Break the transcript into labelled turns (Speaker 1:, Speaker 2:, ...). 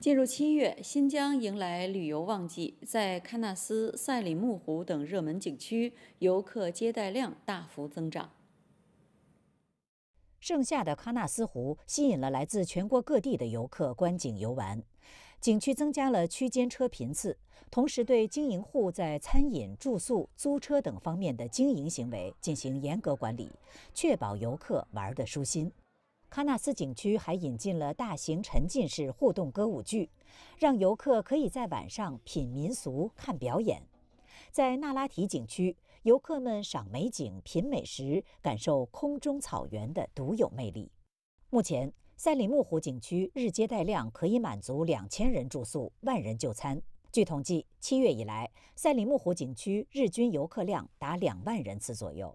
Speaker 1: 进入七月，新疆迎来旅游旺季，在喀纳斯、赛里木湖等热门景区，游客接待量大幅增长。
Speaker 2: 盛夏的喀纳斯湖吸引了来自全国各地的游客观景游玩，景区增加了区间车频次，同时对经营户在餐饮、住宿、租车等方面的经营行为进行严格管理，确保游客玩得舒心。喀纳斯景区还引进了大型沉浸式互动歌舞剧，让游客可以在晚上品民俗、看表演。在那拉提景区，游客们赏美景、品美食，感受空中草原的独有魅力。目前，赛里木湖景区日接待量可以满足两千人住宿、万人就餐。据统计，七月以来，赛里木湖景区日均游客量达两万人次左右。